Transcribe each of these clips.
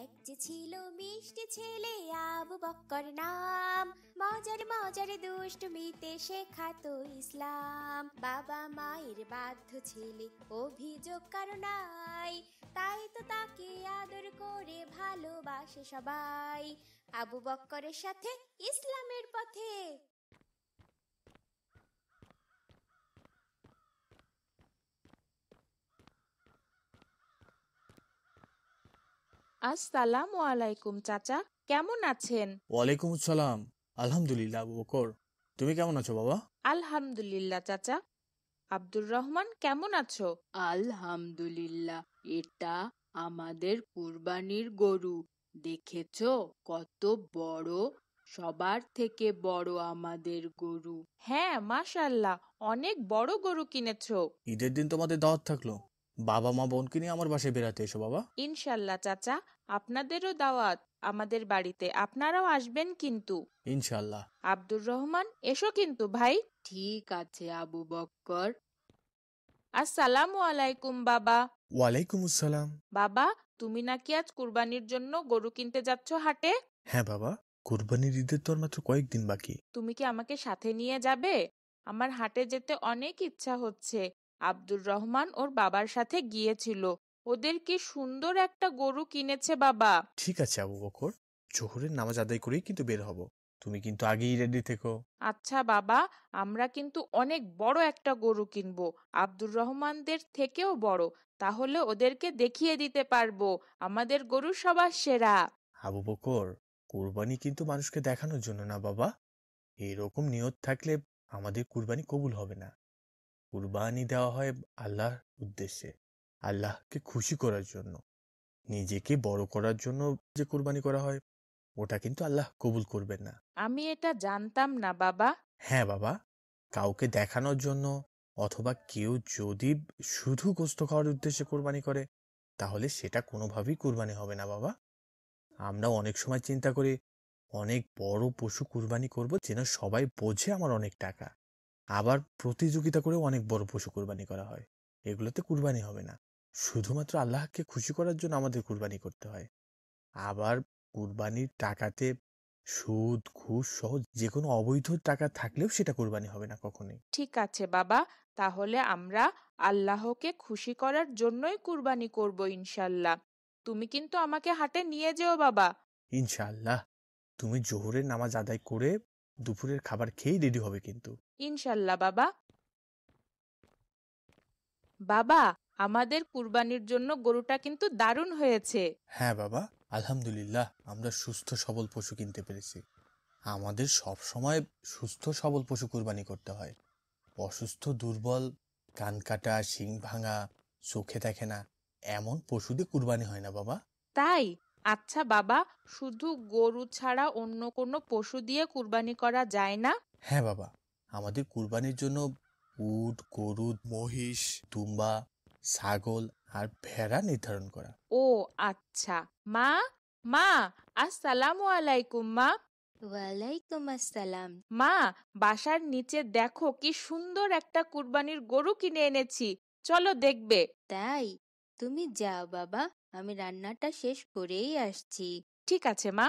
এক যে ছিল মিষ্টি ছেলে আবু বক্কর নাম মজার মজার মিতে শেখাতো ইসলাম বাবা মায়ের বাধ্য ছেলে অভিযোগ কারণাই তাই তো তাকে আদর করে ভালোবাসে সবাই আবু বক্করের সাথে ইসলামের পথে আসসালামু আলাইকুম চাচা কেমন আছেন ওয়ালাইকুম আসসালাম আলহামদুলিল্লাহ আবু বকর তুমি কেমন আছো বাবা আলহামদুলিল্লাহ চাচা আব্দুর রহমান কেমন আছো আলহামদুলিল্লাহ এটা আমাদের কুরবানির গরু দেখেছো কত বড় সবার থেকে বড় আমাদের গরু হ্যাঁ মাশাল্লাহ অনেক বড় গরু কিনেছ ঈদের দিন তোমাদের দাওয়াত থাকলো বাবা মা বোনকে নিয়ে আমার বাসায় বেড়াতে এসো বাবা ইনশাল্লাহ চাচা আপনাদেরও দাওয়াত আমাদের বাড়িতে আপনারাও আসবেন কিন্তু ইনশাল্লাহ আব্দুর রহমান এসো কিন্তু ভাই ঠিক আছে আবু বক্কর আসসালামু আলাইকুম বাবা ওয়ালাইকুম আসসালাম বাবা তুমি নাকি আজ কুরবানির জন্য গরু কিনতে যাচ্ছ হাটে হ্যাঁ বাবা কুরবানির ঈদের তো মাত্র কয়েকদিন বাকি তুমি কি আমাকে সাথে নিয়ে যাবে আমার হাটে যেতে অনেক ইচ্ছা হচ্ছে আব্দুর রহমান ওর বাবার সাথে গিয়েছিল ওদের কি সুন্দর একটা গরু কিনেছে বাবা ঠিক আছে আবু বকর জোহরের নামাজ আদায় করেই কিন্তু বের হব তুমি কিন্তু আগেই রেডি থেকো আচ্ছা বাবা আমরা কিন্তু অনেক বড় একটা গরু কিনবো আব্দুর রহমানদের থেকেও বড় তাহলে ওদেরকে দেখিয়ে দিতে পারবো আমাদের গরু সবার সেরা আবু বকর কুরবানি কিন্তু মানুষকে দেখানোর জন্য না বাবা এরকম নিয়ত থাকলে আমাদের কুরবানি কবুল হবে না কুরবানি দেওয়া হয় আল্লাহর উদ্দেশ্যে আল্লাহকে খুশি করার জন্য নিজেকে বড় করার জন্য যে কুরবানি করা হয় ওটা কিন্তু আল্লাহ কবুল করবেন না আমি এটা জানতাম না বাবা হ্যাঁ বাবা কাউকে দেখানোর জন্য অথবা কেউ যদি শুধু গোস্ত খাওয়ার উদ্দেশ্যে কোরবানি করে তাহলে সেটা কোনোভাবেই কোরবানি হবে না বাবা আমরা অনেক সময় চিন্তা করি অনেক বড় পশু কুরবানি করব যেন সবাই বোঝে আমার অনেক টাকা আবার প্রতিযোগিতা করেও অনেক বড় পশু কোরবানি করা হয় এগুলোতে কুরবানি হবে না শুধুমাত্র আল্লাহকে খুশি করার জন্য আমাদের কুরবানি করতে হয় আবার কুরবানির টাকাতে সুদ ঘুষ সহ যে কোনো অবৈধ টাকা থাকলেও সেটা কোরবানি হবে না কখনোই ঠিক আছে বাবা তাহলে আমরা আল্লাহকে খুশি করার জন্যই কুরবানি করব ইনশাল্লাহ তুমি কিন্তু আমাকে হাটে নিয়ে যেও বাবা ইনশাল্লাহ তুমি জোহরের নামাজ আদায় করে দুপুরের খাবার খেয়েই রেডি হবে কিন্তু ইনশাল্লাহ বাবা বাবা আমাদের কুরবানির জন্য গরুটা কিন্তু দারুণ হয়েছে হ্যাঁ বাবা আলহামদুলিল্লাহ আমরা সুস্থ সবল পশু কিনতে পেরেছি আমাদের সব সময় সুস্থ সবল পশু কুরবানি করতে হয় অসুস্থ দুর্বল কান কাটা শিং ভাঙা চোখে দেখে না এমন পশুদের কুরবানি হয় না বাবা তাই আচ্ছা বাবা শুধু গরু ছাড়া অন্য কোনো পশু দিয়ে কুরবানি করা যায় না হ্যাঁ বাবা আমাদের কুরবানির জন্য উট গরু মহিষ দুম্বা ছাগল আর ভেড়া নির্ধারণ করা ও আচ্ছা মা মা আসসালামু আলাইকুম মা ওয়ালাইকুম আসসালাম মা বাসার নিচে দেখো কি সুন্দর একটা কুরবানির গরু কিনে এনেছি চলো দেখবে তাই তুমি যাও বাবা আমি রান্নাটা শেষ করেই আসছি ঠিক আছে মা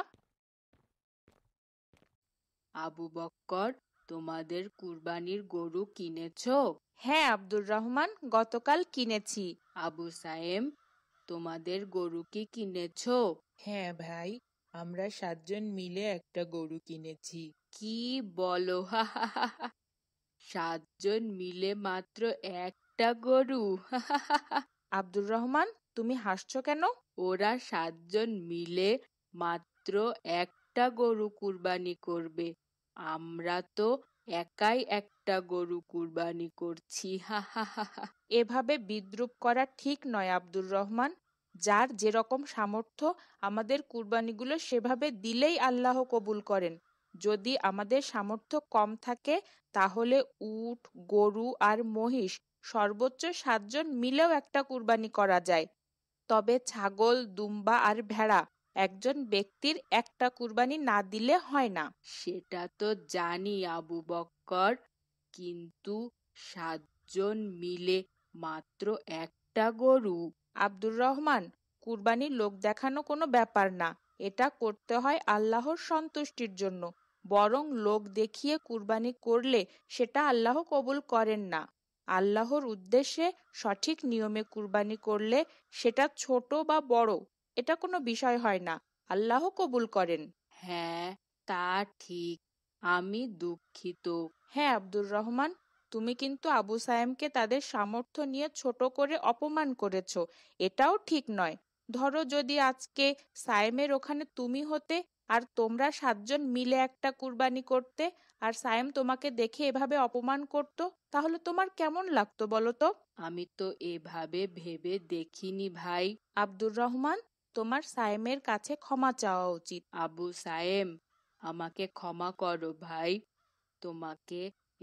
আবু বক্কর তোমাদের কুরবানির গরু কিনেছ হ্যাঁ আব্দুর রহমান গতকাল কিনেছি আবু সায়েম তোমাদের গরু কি কিনেছো হ্যাঁ ভাই আমরা সাতজন মিলে একটা গরু কিনেছি কি বলো সাতজন মিলে মাত্র একটা গরু আব্দুর রহমান তুমি হাসছো কেন ওরা সাতজন মিলে মাত্র একটা গরু কুরবানি করবে আমরা তো একাই একটা গরু কুরবানি করছি হা হা হা হা এভাবে বিদ্রুপ করা ঠিক নয় আব্দুর রহমান যার যেরকম সামর্থ্য আমাদের কুরবানিগুলো সেভাবে দিলেই আল্লাহ কবুল করেন যদি আমাদের সামর্থ্য কম থাকে তাহলে উট গরু আর মহিষ সর্বোচ্চ সাতজন মিলেও একটা কুরবানি করা যায় তবে ছাগল দুম্বা আর ভেড়া একজন ব্যক্তির একটা কুরবানি না দিলে হয় না সেটা তো জানি আবু বক্কর কিন্তু সাতজন মিলে মাত্র একটা গরু আব্দুর রহমান কুরবানি লোক দেখানো কোনো ব্যাপার না এটা করতে হয় আল্লাহর সন্তুষ্টির জন্য বরং লোক দেখিয়ে কুরবানি করলে সেটা আল্লাহ কবুল করেন না আল্লাহর উদ্দেশ্যে সঠিক নিয়মে কুরবানি করলে সেটা ছোট বা বড় এটা কোনো বিষয় হয় না আল্লাহ কবুল করেন হ্যাঁ তা ঠিক আমি দুঃখিত হ্যাঁ আব্দুর রহমান তুমি কিন্তু আবু সায়েমকে তাদের সামর্থ্য নিয়ে ছোট করে অপমান করেছ এটাও ঠিক নয় ধরো যদি আজকে সায়েমের ওখানে তুমি হতে আর তোমরা সাতজন মিলে একটা কুরবানি করতে আর সায়েম তোমাকে দেখে এভাবে অপমান করত তাহলে তোমার কেমন লাগতো বলো তো আমি তো এভাবে ভেবে দেখিনি ভাই আব্দুর রহমান তোমার সায়েমের কাছে ক্ষমা চাওয়া উচিত আবু সায়েম আমাকে ক্ষমা করো ভাই তোমাকে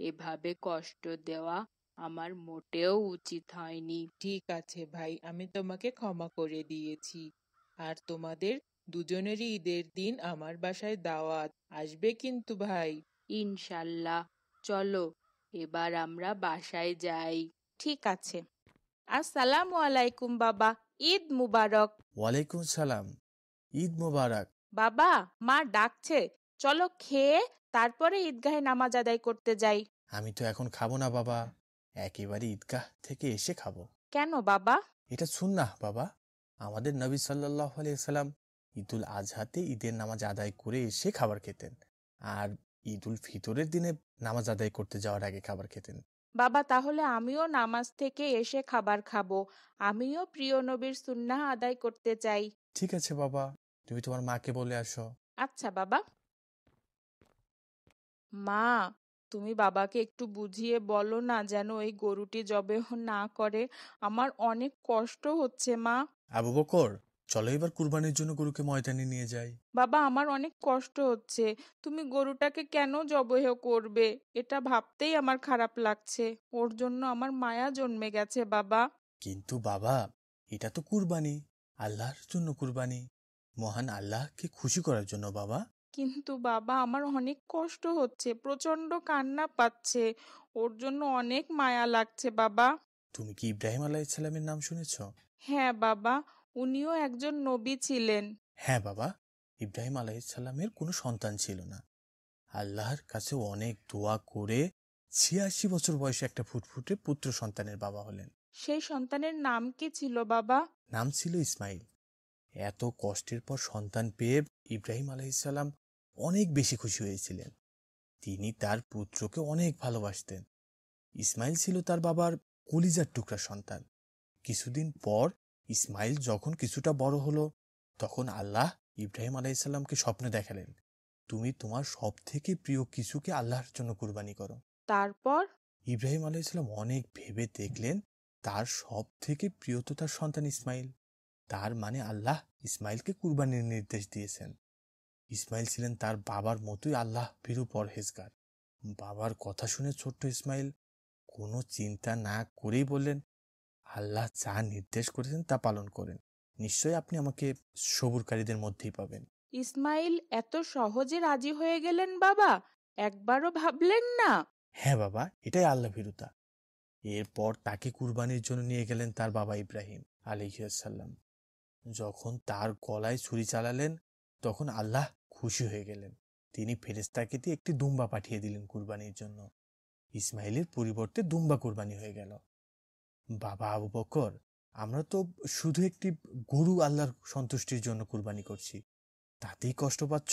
এভাবে কষ্ট দেওয়া আমার মোটেও উচিত হয়নি ঠিক আছে ভাই আমি তোমাকে ক্ষমা করে দিয়েছি আর তোমাদের দুজনেরই ঈদের দিন আমার বাসায় দাওয়াত আসবে কিন্তু ভাই ইনশাল্লাহ চলো এবার আমরা বাসায় যাই ঠিক আছে আসসালামু আলাইকুম বাবা ঈদ মুবারক ওয়ালাইকুম সালাম ঈদ মুবারক বাবা মা ডাকছে চলো খেয়ে তারপরে ঈদগাহে নামাজ আদায় করতে যাই আমি তো এখন খাবো না বাবা একেবারে ঈদগাহ থেকে এসে খাবো কেন বাবা এটা না বাবা আমাদের নবী সাল্লাহ সাল্লাম ঈদুল আজহাতে ঈদের নামাজ আদায় করে এসে খাবার খেতেন আর ঈদ উল ফিতরের দিনে নামাজ আদায় করতে যাওয়ার আগে খাবার খেতেন বাবা তাহলে আমিও নামাজ থেকে এসে খাবার খাবো আমিও প্রিয় নবীর সুন্নাহ আদায় করতে চাই ঠিক আছে বাবা তুমি তোমার মাকে বলে আসো আচ্ছা বাবা মা তুমি বাবাকে একটু বুঝিয়ে বলো না যেন এই গরুটি জবেহ না করে আমার অনেক কষ্ট হচ্ছে মা আবু বকর চলো এবার কুরবানির জন্য গরুকে ময়দানে নিয়ে যাই বাবা আমার অনেক কষ্ট হচ্ছে তুমি গরুটাকে কেন জবহেহ করবে এটা ভাবতেই আমার খারাপ লাগছে ওর জন্য আমার মায়া জন্মে গেছে বাবা কিন্তু বাবা এটা তো কুরবানি আল্লাহর জন্য কুরবানি মহান আল্লাহকে খুশি করার জন্য বাবা কিন্তু বাবা আমার অনেক কষ্ট হচ্ছে প্রচন্ড কান্না পাচ্ছে ওর জন্য অনেক মায়া লাগছে বাবা তুমি কি ইব্রাহিম আলাইসালামের নাম শুনেছ হ্যাঁ বাবা উনিও একজন নবী ছিলেন হ্যাঁ বাবা ইব্রাহিম আলাইসাল্লামের কোনো সন্তান ছিল না আল্লাহর কাছে অনেক দোয়া করে ছিয়াশি বছর বয়সে একটা ফুটফুটে পুত্র সন্তানের বাবা হলেন সেই সন্তানের নাম কি ছিল বাবা নাম ছিল ইসমাইল এত কষ্টের পর সন্তান পেয়ে ইব্রাহিম আলাইসাল্লাম অনেক বেশি খুশি হয়েছিলেন তিনি তার পুত্রকে অনেক ভালোবাসতেন ইসমাইল ছিল তার বাবার কলিজার টুকরা সন্তান কিছুদিন পর ইসমাইল যখন কিছুটা বড় হলো তখন আল্লাহ ইব্রাহিম আলাইসাল্লামকে স্বপ্নে দেখালেন তুমি তোমার সব থেকে প্রিয় কিছুকে আল্লাহর জন্য কুরবানি করো তারপর ইব্রাহিম আলাইসাল্লাম অনেক ভেবে দেখলেন তার সব থেকে প্রিয় তো তার সন্তান ইসমাইল তার মানে আল্লাহ ইসমাইলকে কুরবানির নির্দেশ দিয়েছেন ইসমাইল ছিলেন তার বাবার মতোই আল্লাহ ভীরু পরহেজগার বাবার কথা শুনে ছোট্ট ইসমাইল কোনো চিন্তা না করেই বললেন আল্লাহ যা নির্দেশ করেছেন তা পালন করেন নিশ্চয়ই আপনি আমাকে সবুরকারীদের মধ্যেই পাবেন ইসমাইল এত সহজে রাজি হয়ে গেলেন বাবা একবারও ভাবলেন না হ্যাঁ বাবা এটাই আল্লাহ ভীরুতা এরপর তাকে কুরবানির জন্য নিয়ে গেলেন তার বাবা ইব্রাহিম আলিহাসাল্লাম যখন তার গলায় ছুরি চালালেন তখন আল্লাহ খুশি হয়ে গেলেন তিনি ফেরেস্তাকে দিয়ে একটি দুম্বা পাঠিয়ে দিলেন কুরবানির জন্য ইসমাইলের পরিবর্তে দুম্বা কুরবানি হয়ে গেল বাবা আবু বকর আমরা তো শুধু একটি গরু আল্লাহর সন্তুষ্টির জন্য কুরবানি করছি তাতেই কষ্ট পাচ্ছ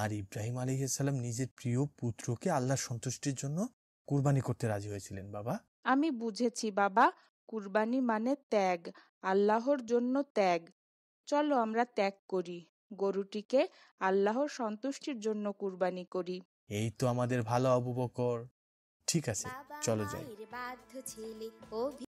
আর ইব্রাহিম আলিহাল্লাম নিজের প্রিয় পুত্রকে আল্লাহর সন্তুষ্টির জন্য কুরবানি করতে রাজি হয়েছিলেন বাবা আমি বুঝেছি বাবা কুরবানি মানে ত্যাগ আল্লাহর জন্য ত্যাগ চলো আমরা ত্যাগ করি গরুটিকে আল্লাহর সন্তুষ্টির জন্য কুরবানি করি এই তো আমাদের ভালো অবুবকর ঠিক আছে চলো যাই